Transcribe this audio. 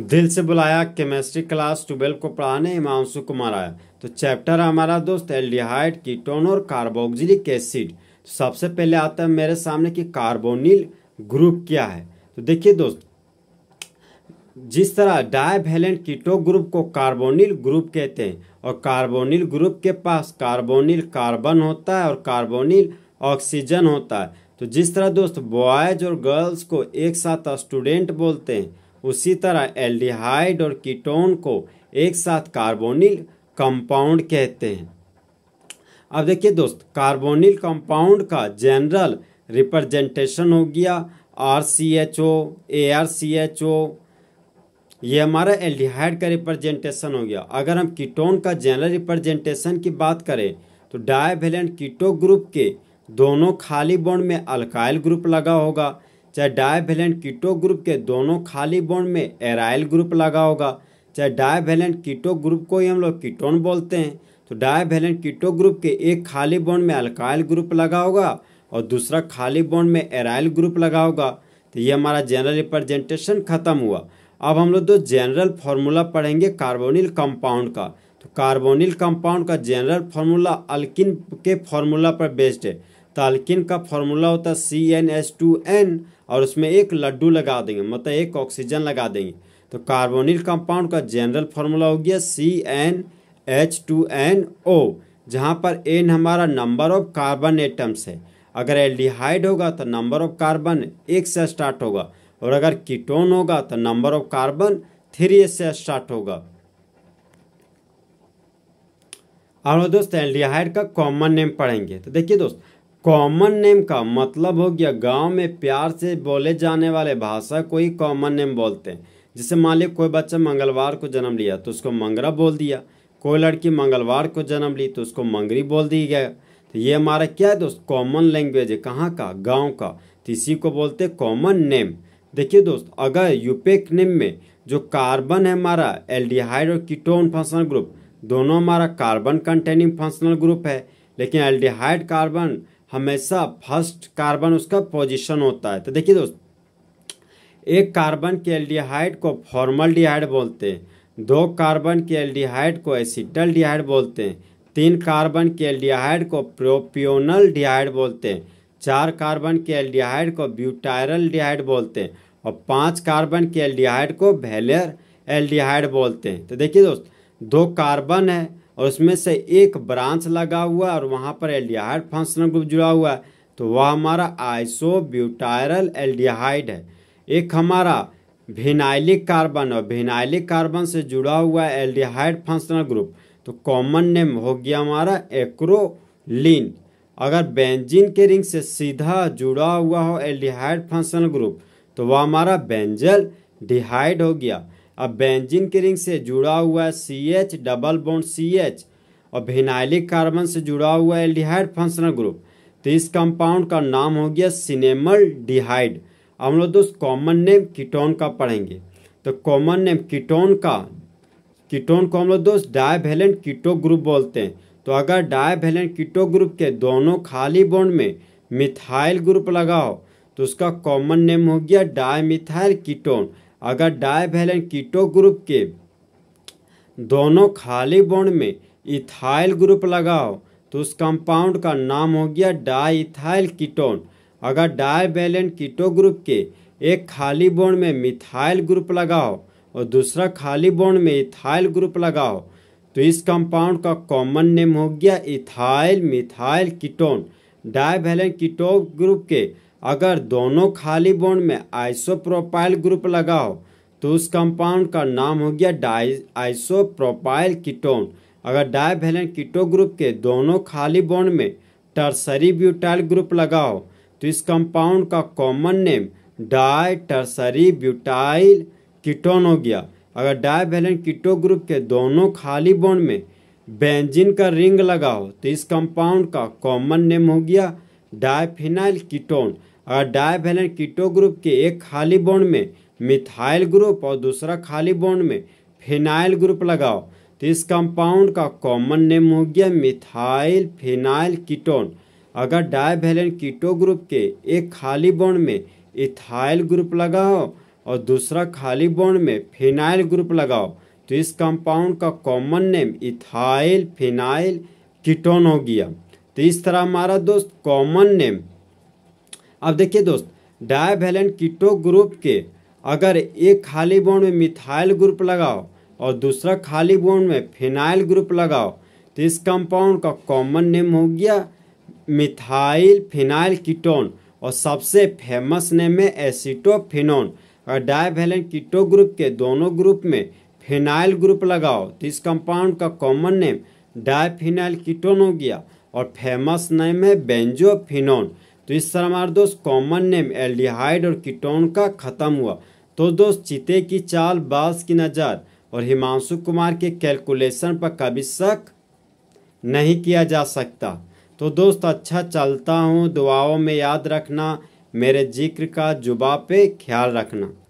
दिल से बुलाया केमिस्ट्री क्लास ट्वेल्व को पढ़ाने हिमांशु कुमार आया तो चैप्टर हमारा दोस्त एल्डिहाइड कीटोन और कार्बोक्सिलिक एसिड तो सबसे पहले आता है मेरे सामने कि कार्बोनिल ग्रुप क्या है तो देखिए दोस्त जिस तरह डायवेलेंट कीटो ग्रुप को कार्बोनिल ग्रुप कहते हैं और कार्बोनिल ग्रुप के पास कार्बोनिल कार्बन होता है और कार्बोनिल ऑक्सीजन होता है तो जिस तरह दोस्त बॉयज और गर्ल्स को एक साथ स्टूडेंट बोलते हैं उसी तरह एल्डिहाइड और कीटोन को एक साथ कार्बोनिल कंपाउंड कहते हैं अब देखिए दोस्त कार्बोनिल कंपाउंड का जनरल रिप्रेजेंटेशन हो गया R C H O A R C H O ये हमारा एल्डिहाइड का रिप्रेजेंटेशन हो गया अगर हम कीटोन का जनरल रिप्रेजेंटेशन की बात करें तो डायवेलेंट कीटो ग्रुप के दोनों खाली बॉन्ड में अल्काइल ग्रुप लगा होगा चाहे डायवेलेंट कीटो ग्रुप के दोनों खाली बॉन्ड में एराइल ग्रुप लगा होगा चाहे डायवेलेंट कीटो ग्रुप को ही हम लोग कीटोन बोलते हैं तो डायवेलेंट कीटो ग्रुप के एक खाली बॉन्ड में अल्काइल ग्रुप लगा होगा और दूसरा खाली बॉन्ड में एराइल ग्रुप लगा होगा तो ये हमारा जनरल रिप्रेजेंटेशन खत्म हुआ अब हम लोग दो जनरल फार्मूला पढ़ेंगे कार्बोनिल कंपाउंड का तो कार्बोनिल कंपाउंड का जनरल फार्मूला अल्किन के फार्मूला पर बेस्ड है तालकिन का फॉर्मूला होता है C N S two N और उसमें एक लड्डू लगा देंगे मतलब एक ऑक्सीजन लगा देंगे तो कार्बोनिल कंपाउंड का जनरल फार्मूला हो गया C N H two N O जहाँ पर एन हमारा नंबर ऑफ कार्बन एटम्स है अगर एल्डिहाइड होगा तो नंबर ऑफ कार्बन एक से स्टार्ट होगा और अगर कीटोन होगा तो नंबर ऑफ कार्बन थ्री से स्टार्ट होगा और दोस्त एल्डिहाइड का कॉमन नेम पढ़ेंगे तो देखिए दोस्त कॉमन नेम का मतलब हो गया गांव में प्यार से बोले जाने वाले भाषा को ही कॉमन नेम बोलते हैं जैसे मान लिया कोई बच्चा मंगलवार को जन्म लिया तो उसको मंगरा बोल दिया कोई लड़की मंगलवार को जन्म ली तो उसको मंगरी बोल दी गया तो ये हमारा क्या है दोस्त कॉमन लैंग्वेज है कहाँ का गाँव का तो इसी को बोलते कॉमन नेम देखिए दोस्त अगर यूपेक नेम में जो कार्बन है हमारा एल और कीटोन फंक्शनल ग्रुप दोनों हमारा कार्बन कंटेनिंग फंक्शनल ग्रुप है लेकिन एल्डिहाइड कार्बन हमेशा फर्स्ट कार्बन उसका पोजिशन होता है तो देखिए दोस्त एक कार्बन के एल्डिहाइड को फॉर्मल डिहाइड बोलते हैं दो कार्बन के एल्डिहाइड को एसिटल डिहाइड बोलते हैं तीन कार्बन के एल्डिहाइड को प्रोपियोनल डिहाइड बोलते हैं चार कार्बन के एल्डिहाइड को ब्यूटायरल डिहाइड बोलते हैं और पांच कार्बन के एल्डिहाइड को वैलियर एल्डिहाइड बोलते हैं तो देखिए दोस्त दो कार्बन है और उसमें से एक ब्रांच लगा हुआ और वहाँ पर एल्डिहाइड फंक्शनल ग्रुप जुड़ा हुआ है तो वह हमारा आइसो ब्यूटायरल एल्डिहाइड है एक हमारा भिनाइलिक कार्बन और भिनाइलिक कार्बन से जुड़ा हुआ एल्डिहाइड फंक्शनल ग्रुप तो कॉमन नेम हो गया हमारा एक्रोलिन अगर बेंजीन के रिंग से सीधा जुड़ा हुआ हो एल्डिहाइड फंक्शनल ग्रुप तो वह हमारा बेंजल डिहाइड हो गया अब बेंजिन के रिंग से जुड़ा हुआ C H double bond C H और भिनाइलिक कार्बन से जुड़ा हुआ एल्डिहाइड फंक्शनल ग्रुप तो इस कंपाउंड का नाम हो गया सिनेमल डिहाइड हम लोग दोस्त कॉमन नेम कीटोन का पढ़ेंगे तो कॉमन नेम कीटोन का कीटोन को हम लोग दोस्त डायवेलेंट कीटो ग्रुप बोलते हैं तो अगर डायवेलेंट कीटो ग्रुप के दोनों खाली बॉन्ड में मिथाइल ग्रुप लगाओ तो उसका कॉमन नेम हो गया डायमिथाइल कीटोन अगर डायवेलन कीटो ग्रुप के दोनों खाली बॉन्ड में इथाइल ग्रुप लगाओ तो उस कंपाउंड का नाम हो गया डाई इथाइल कीटोन अगर डायवैलेंट कीटो ग्रुप के एक खाली बॉन्ड में मिथाइल ग्रुप लगाओ और दूसरा खाली बॉन्ड में इथाइल ग्रुप लगाओ तो इस कंपाउंड का कॉमन नेम हो गया ethyl methyl ketone divalent keto group के अगर दोनों खाली बॉन्ड में आइसोप्रोपाइल ग्रुप लगाओ तो उस कंपाउंड का नाम हो गया डाई आइसोप्रोपाइल कीटोन अगर डाइवेलेंट कीटो ग्रुप के दोनों खाली बॉन्ड में टर्सरी ब्यूटाइल ग्रुप लगाओ तो इस कंपाउंड का common name di tertiary butyl ketone हो गया अगर डाइवेलेंट कीटो ग्रुप के दोनों खाली बॉन्ड में बेंजिन का रिंग लगाओ तो इस कंपाउंड का कॉमन नेम हो गया diphenyl ketone divalent keto group के एक खाली बॉन्ड में मिथाइल ग्रुप और दूसरा खाली बॉन्ड में फिनाइल ग्रुप लगाओ तो इस कंपाउंड का कॉमन नेम हो गया मिथाइल फिनाइल कीटोन अगर डायवेलेंट कीटो ग्रुप के एक खाली बॉन्ड में इथाइल ग्रुप लगाओ और दूसरा खाली बॉन्ड में फिनाइल ग्रुप लगाओ तो इस कंपाउंड का common name ethyl phenyl ketone हो गया तो इस तरह हमारा दोस्त कॉमन नेम अब देखिए दोस्त डायवेलेंट कीटो ग्रुप के अगर एक खाली बॉन्ड में मिथाइल ग्रुप लगाओ और दूसरा खाली बॉन्ड में फिनाइल ग्रुप लगाओ तो इस कंपाउंड का कॉमन नेम हो गया मिथाइल फिनाइल कीटोन और सबसे फेमस नेम है एसिटोफिनोन अगर डायवेलेंट कीटो ग्रुप के दोनों ग्रुप में फिनाइल ग्रुप लगाओ तो इस कंपाउंड का कॉमन नेम डायफिनाइल कीटोन हो गया और फेमस नेम है बेंजोफिनोन तो इस हमारे दोस्त कॉमन नेम एल्डिहाइड और कीटोन का खत्म हुआ तो दोस्त चीते की चाल बास की नज़र और हिमांशु कुमार के कैलकुलेशन पर कभी शक नहीं किया जा सकता तो दोस्त अच्छा चलता हूँ दुआओं में याद रखना मेरे जिक्र का जुबा पे ख्याल रखना